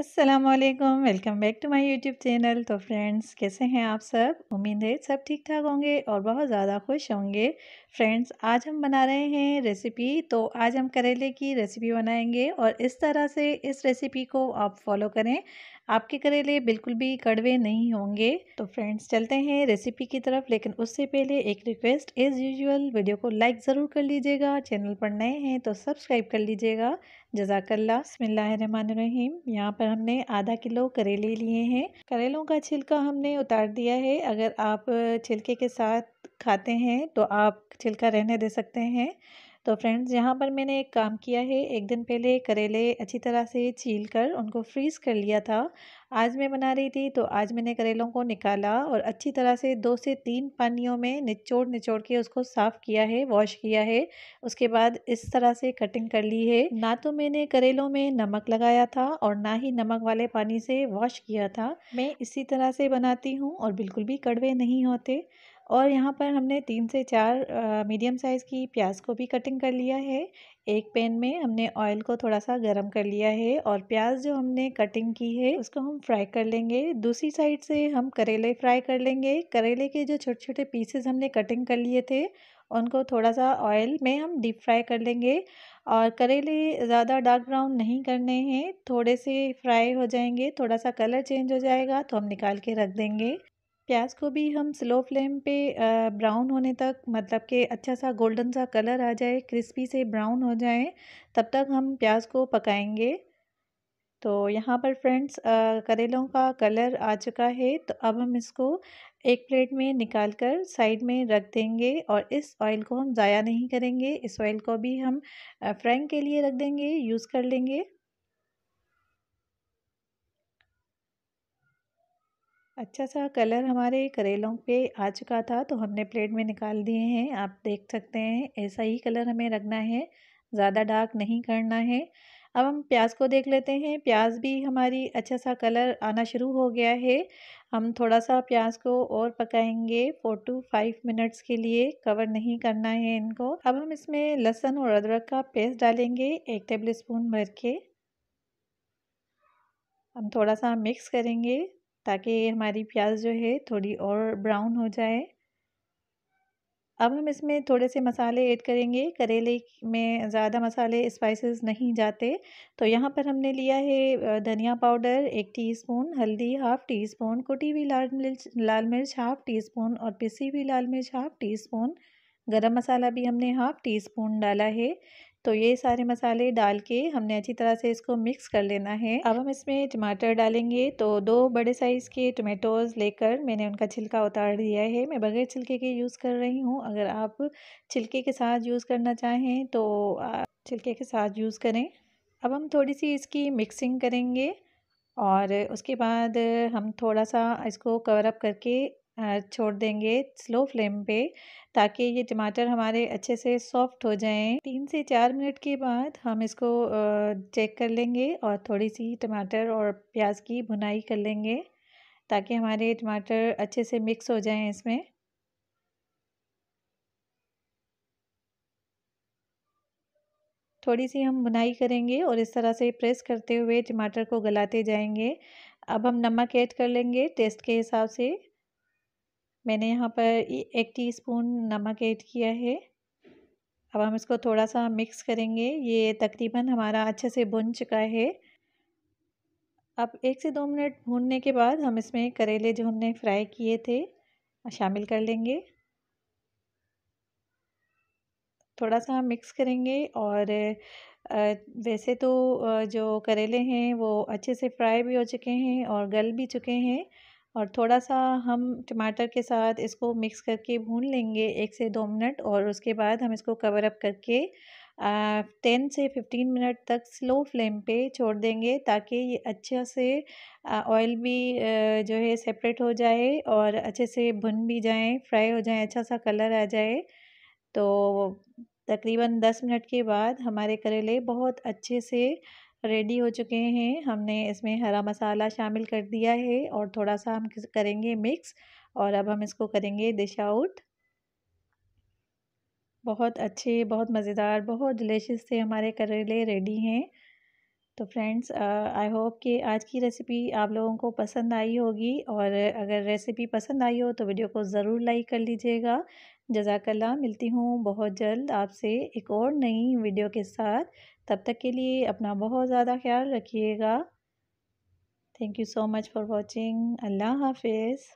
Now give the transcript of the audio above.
अस्सलाम वालेकुम welcome back to my YouTube channel तो फ्रेंड्स कैसे हैं आप सब उम्मीद है सब ठीक ठाक होंगे और बहुत ज़्यादा खुश होंगे फ्रेंड्स आज हम बना रहे हैं रेसिपी तो आज हम करेले की रेसिपी बनाएंगे और इस तरह से इस रेसिपी को आप फॉलो करें आपके करेले बिल्कुल भी कड़वे नहीं होंगे तो फ्रेंड्स चलते हैं रेसिपी की तरफ लेकिन उससे पहले एक रिक्वेस्ट एज़ यूजल वीडियो को लाइक ज़रूर कर लीजिएगा चैनल पर नए हैं तो सब्सक्राइब कर लीजिएगा जजाकल्ला यहाँ पर हमने आधा किलो करेले लिए हैं करेलों का छिलका हमने उतार दिया है अगर आप छिलके के साथ खाते हैं तो आप छिलका रहने दे सकते हैं तो फ्रेंड्स यहाँ पर मैंने एक काम किया है एक दिन पहले करेले अच्छी तरह से छील कर उनको फ्रीज़ कर लिया था आज मैं बना रही थी तो आज मैंने करेलों को निकाला और अच्छी तरह से दो से तीन पानियों में निचोड़ निचोड़ के उसको साफ़ किया है वॉश किया है उसके बाद इस तरह से कटिंग कर ली है ना तो मैंने करेलों में नमक लगाया था और ना ही नमक वाले पानी से वॉश किया था मैं इसी तरह से बनाती हूँ और बिल्कुल भी कड़वे नहीं होते और यहाँ पर हमने तीन से चार मीडियम साइज़ की प्याज को भी कटिंग कर लिया है एक पैन में हमने ऑयल को थोड़ा सा गरम कर लिया है और प्याज जो हमने कटिंग की है उसको हम फ्राई कर लेंगे दूसरी साइड से हम करेले फ्राई कर लेंगे करेले के जो छोटे छोटे पीसेस हमने कटिंग कर लिए थे उनको थोड़ा सा ऑयल में हम डीप फ्राई कर लेंगे और करेले ज़्यादा डार्क ब्राउन नहीं करने हैं थोड़े से फ्राई हो जाएंगे थोड़ा सा कलर चेंज हो जाएगा तो हम निकाल के रख देंगे प्याज को भी हम स्लो फ्लेम पे ब्राउन होने तक मतलब कि अच्छा सा गोल्डन सा कलर आ जाए क्रिस्पी से ब्राउन हो जाए तब तक हम प्याज को पकाएंगे तो यहाँ पर फ्रेंड्स करेलों का कलर आ चुका है तो अब हम इसको एक प्लेट में निकाल कर साइड में रख देंगे और इस ऑयल को हम ज़ाया नहीं करेंगे इस ऑयल को भी हम फ्राइंग के लिए रख देंगे यूज़ कर लेंगे अच्छा सा कलर हमारे करेलों पे आ चुका था तो हमने प्लेट में निकाल दिए हैं आप देख सकते हैं ऐसा ही कलर हमें रखना है ज़्यादा डार्क नहीं करना है अब हम प्याज को देख लेते हैं प्याज भी हमारी अच्छा सा कलर आना शुरू हो गया है हम थोड़ा सा प्याज को और पकाएंगे फोर टू फाइव मिनट्स के लिए कवर नहीं करना है इनको अब हम इसमें लहसुन और अदरक का पेस्ट डालेंगे एक टेबल स्पून भर के हम थोड़ा सा मिक्स करेंगे ताकि हमारी प्याज जो है थोड़ी और ब्राउन हो जाए अब हम इसमें थोड़े से मसाले ऐड करेंगे करेले में ज़्यादा मसाले स्पाइसेस नहीं जाते तो यहाँ पर हमने लिया है धनिया पाउडर एक टीस्पून हल्दी हाफ़ टी स्पून कुटी हुई लाल मिर्च लाल मिर्च हाफ़ टी स्पून और पिसी हुई लाल मिर्च हाफ़ टी स्पून गरम मसाला भी हमने हाफ़ टी स्पून डाला है तो ये सारे मसाले डाल के हमने अच्छी तरह से इसको मिक्स कर लेना है अब हम इसमें टमाटर डालेंगे तो दो बड़े साइज़ के टमाटोज़ लेकर मैंने उनका छिलका उतार दिया है मैं बगैर छिलके के यूज़ कर रही हूँ अगर आप छिलके के साथ यूज़ करना चाहें तो छिलके के साथ यूज़ करें अब हम थोड़ी सी इसकी मिक्सिंग करेंगे और उसके बाद हम थोड़ा सा इसको कवर अप करके छोड़ देंगे स्लो फ्लेम पे ताकि ये टमाटर हमारे अच्छे से सॉफ्ट हो जाएं तीन से चार मिनट के बाद हम इसको चेक कर लेंगे और थोड़ी सी टमाटर और प्याज की भुनाई कर लेंगे ताकि हमारे टमाटर अच्छे से मिक्स हो जाएं इसमें थोड़ी सी हम बुनाई करेंगे और इस तरह से प्रेस करते हुए टमाटर को गलाते जाएंगे अब हम नमक ऐड कर लेंगे टेस्ट के हिसाब से मैंने यहाँ पर एक टीस्पून नमक ऐड किया है अब हम इसको थोड़ा सा मिक्स करेंगे ये तकरीबन हमारा अच्छे से भुन चुका है अब एक से दो मिनट भूनने के बाद हम इसमें करेले जो हमने फ्राई किए थे शामिल कर लेंगे थोड़ा सा मिक्स करेंगे और वैसे तो जो करेले हैं वो अच्छे से फ्राई भी हो चुके हैं और गल भी चुके हैं और थोड़ा सा हम टमाटर के साथ इसको मिक्स करके भून लेंगे एक से दो मिनट और उसके बाद हम इसको कवर अप करके टेन से फिफ्टीन मिनट तक स्लो फ्लेम पे छोड़ देंगे ताकि ये अच्छे से ऑयल भी आ, जो है सेपरेट हो जाए और अच्छे से भुन भी जाए फ्राई हो जाए अच्छा सा कलर आ जाए तो तकरीबन दस मिनट के बाद हमारे करेले बहुत अच्छे से रेडी हो चुके हैं हमने इसमें हरा मसाला शामिल कर दिया है और थोड़ा सा हम करेंगे मिक्स और अब हम इसको करेंगे डिश आउट बहुत अच्छे बहुत मज़ेदार बहुत डिलीशियस से हमारे करेले रेडी हैं तो फ्रेंड्स आई होप कि आज की रेसिपी आप लोगों को पसंद आई होगी और अगर रेसिपी पसंद आई हो तो वीडियो को ज़रूर लाइक कर लीजिएगा जजाकल्ला मिलती हूँ बहुत जल्द आपसे एक और नई वीडियो के साथ तब तक के लिए अपना बहुत ज़्यादा ख्याल रखिएगा thank you so much for watching अल्लाह हाफिज़